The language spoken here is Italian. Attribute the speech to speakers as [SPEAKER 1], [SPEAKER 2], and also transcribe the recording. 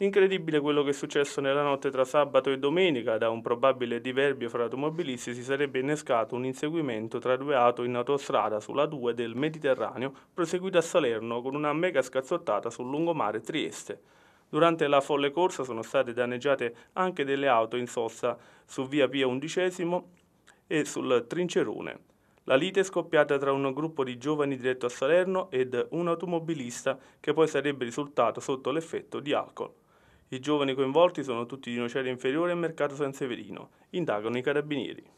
[SPEAKER 1] Incredibile quello che è successo nella notte tra sabato e domenica, da un probabile diverbio fra automobilisti si sarebbe innescato un inseguimento tra due auto in autostrada sulla 2 del Mediterraneo, proseguito a Salerno con una mega scazzottata sul lungomare Trieste. Durante la folle corsa sono state danneggiate anche delle auto in sosta su via Pia XI e sul Trincerone. La lite è scoppiata tra un gruppo di giovani diretto a Salerno ed un automobilista che poi sarebbe risultato sotto l'effetto di alcol. I giovani coinvolti sono tutti di Nocera Inferiore e Mercato San Severino, indagano i carabinieri.